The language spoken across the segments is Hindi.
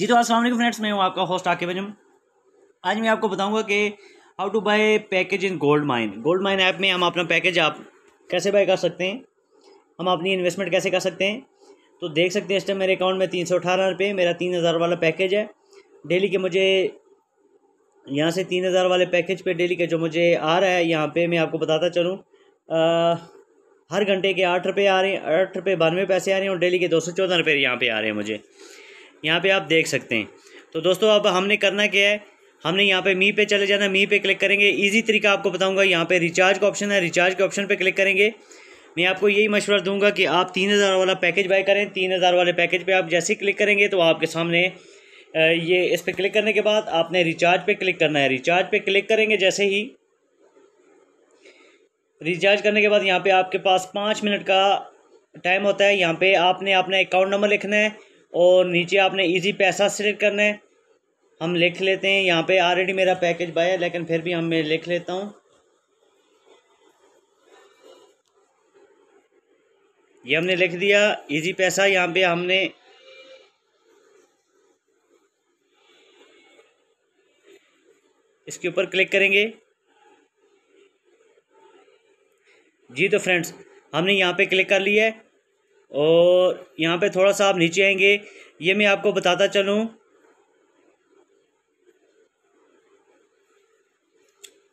जी तो असल फ्रेंड्स मैं हूँ आपका होस्ट आके बजम आज मैं आपको बताऊँगा कि how to buy package in Gold Mine Gold Mine app में हम अपना पैकेज आप कैसे बाय कर सकते हैं हम अपनी इन्वेस्टमेंट कैसे कर सकते हैं तो देख सकते हैं इस टाइम मेरे अकाउंट में तीन सौ अठारह रुपये मेरा तीन हज़ार वाला पैकेज है डेली के मुझे यहाँ से तीन हज़ार वाले पैकेज पे डेली के जो मुझे आ रहा है यहाँ पे मैं आपको बताता चलूँ हर घंटे के आठ रुपये आ रहे हैं आठ रुपये बानवे पैसे आ रहे हैं और डेली के दो सौ चौदह रुपये यहाँ पर आ रहे हैं मुझे यहाँ पे आप देख सकते हैं तो दोस्तों अब हमने करना क्या है हमने यहाँ पे मी पे चले जाना मी पे क्लिक करेंगे इजी तरीका आपको बताऊंगा यहाँ पे रिचार्ज का ऑप्शन है रिचार्ज के ऑप्शन पे क्लिक करेंगे मैं आपको यही मशवरा दूंगा कि आप तीन हज़ार वाला पैकेज बाय करें तीन हज़ार वाले पैकेज पे आप जैसे ही क्लिक करेंगे तो आपके सामने ये इस पर क्लिक करने के बाद आपने रिचार्ज पर क्लिक करना है रिचार्ज पर क्लिक करेंगे जैसे ही रिचार्ज करने के बाद यहाँ पे आपके पास पाँच मिनट का टाइम होता है यहाँ पे आपने अपना अकाउंट नंबर लिखना है और नीचे आपने इजी पैसा सिलेक्ट करना है हम लिख लेते हैं यहाँ पे ऑलरेडी मेरा पैकेज बाय है लेकिन फिर भी हम मैं लिख लेता हूँ ये हमने लिख दिया इजी पैसा यहाँ पे हमने इसके ऊपर क्लिक करेंगे जी तो फ्रेंड्स हमने यहाँ पे क्लिक कर लिया है और यहाँ पे थोड़ा सा आप नीचे आएंगे ये मैं आपको बताता चलूँ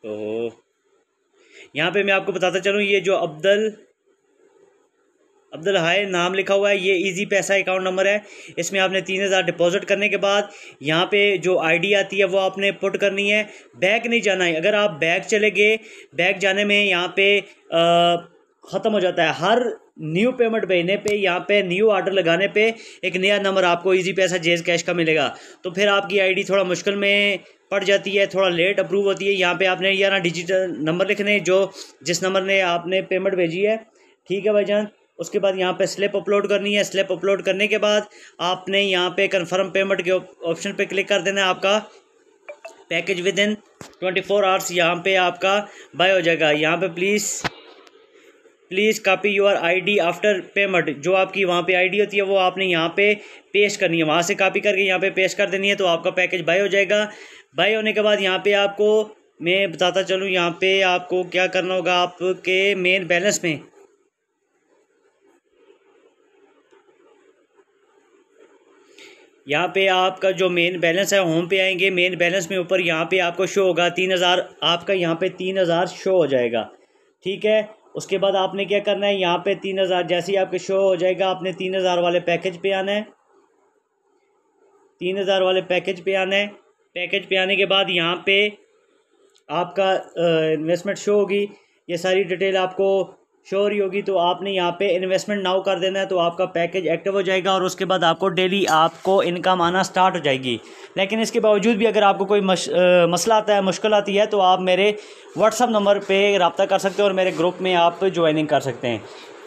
तो यहाँ पे मैं आपको बताता चलूँ ये जो अब्दल अब्दुल हाय नाम लिखा हुआ है ये इजी पैसा अकाउंट नंबर है इसमें आपने तीन हज़ार डिपॉजिट करने के बाद यहाँ पे जो आईडी आती है वो आपने पुट करनी है बैक नहीं जाना है अगर आप बैक चले गए बैक जाने में यहाँ पे ख़त्म हो जाता है हर न्यू पेमेंट भेजने पे यहाँ पे न्यू ऑर्डर लगाने पे एक नया नंबर आपको इजी पैसा जेज कैश का मिलेगा तो फिर आपकी आईडी थोड़ा मुश्किल में पड़ जाती है थोड़ा लेट अप्रूव होती है यहाँ पे आपने या ना डिजिटल नंबर लिखने जो जिस नंबर ने आपने पेमेंट भेजी है ठीक है भाईजान उसके बाद यहाँ पे स्लिप अपलोड करनी है स्लिप अपलोड करने के बाद आपने यहाँ पे कन्फर्म पेमेंट के ऑप्शन पर क्लिक कर देना है आपका package within twenty four hours यहाँ पे आपका बाय हो जाएगा यहाँ पे please please copy your ID after payment जो आपकी वहाँ पे आईडी होती है वो आपने यहाँ पे पेश करनी है वहाँ से कापी करके यहाँ पे पेश कर देनी है तो आपका पैकेज बाय हो जाएगा बाय होने के बाद यहाँ पे आपको मैं बताता चलूँ यहाँ पे आपको क्या करना होगा आपके मेन बैलेंस में यहाँ पे आपका जो मेन बैलेंस है होम पे आएंगे मेन बैलेंस में ऊपर यहाँ पे आपको शो होगा तीन हज़ार आपका यहाँ पे तीन हज़ार शो हो जाएगा ठीक है उसके बाद आपने क्या करना है यहाँ पे तीन हज़ार जैसे ही आपके शो हो जाएगा आपने तीन हज़ार वाले पैकेज पे आना है तीन हज़ार वाले पैकेज पे आना है पैकेज पे आने के बाद यहाँ पे आपका इन्वेस्टमेंट शो होगी ये सारी डिटेल आपको श्योर योगी तो आपने यहाँ पे इन्वेस्टमेंट नाउ कर देना है तो आपका पैकेज एक्टिव हो जाएगा और उसके बाद आपको डेली आपको इनकम आना स्टार्ट हो जाएगी लेकिन इसके बावजूद भी अगर आपको कोई मश, आ, मसला आता है मुश्किल आती है तो आप मेरे व्हाट्सअप नंबर पे रबता कर सकते हो और मेरे ग्रुप में आप ज्वाइनिंग कर सकते हैं